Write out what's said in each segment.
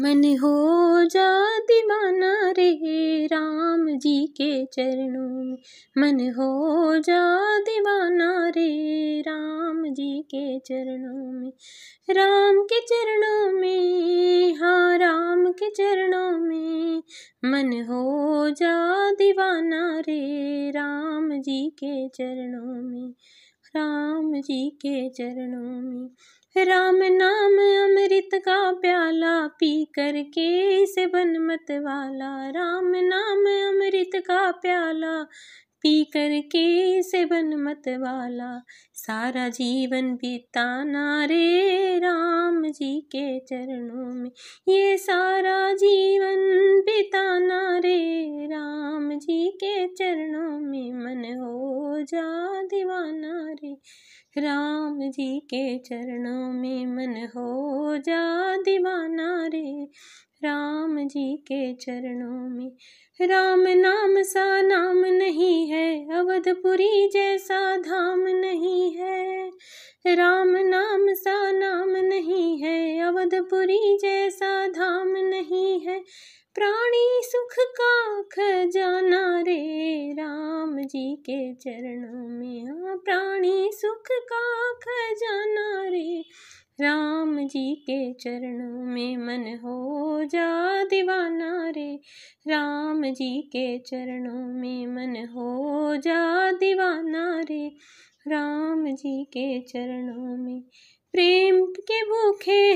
मन हो जा दीवाना रे राम जी के चरणों में मन हो जा दीवाना रे राम जी के चरणों में राम के चरणों में हाँ राम के चरणों में मन हो जा दीवाना रे राम जी के चरणों में राम जी के चरणों में राम नाम अमृत का प्यार पी करके से बन मत वाला राम नाम अमृत का प्याला पी करके से बन मत वाला सारा जीवन बिताना रे राम जी के चरणों में ये सारा जीवन बिताना रे राम जी के चरणों में मन हो जा दीवाना रे राम जी के चरणों में मन हो जा दीवाना रे राम जी के चरणों में राम नाम सा नाम नहीं है अवधपुरी जैसा धाम नहीं है राम नाम सा नाम नहीं है अवधपुरी जैसा धाम नहीं है प्राणी सुख का खज जी के चरणों में हाँ प्राणी सुख का खजाना रे राम जी के चरणों में मन हो जा दीवाना रे राम जी के चरणों में मन हो जा दीवाना रे राम जी के चरणों में प्रेम के भूखे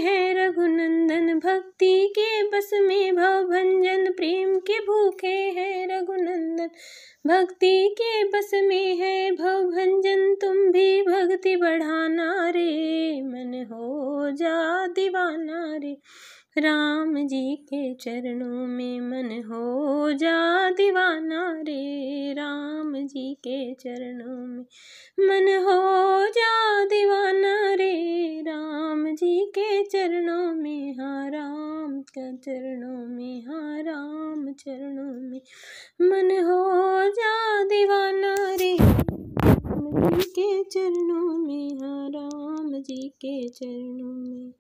भक्ति के बस में है भवभंजन तुम भी भक्ति बढ़ाना रे मन हो जा दीवाना रे राम जी के चरणों में मन हो जा दीवाना रे राम जी के चरणों में मन हो जा दीवाना रे राम जी के चरणों में हाँ राम के चरणों में हाँ राम चरणों में मन हो चरणों में हाँ राम जी के चरणों में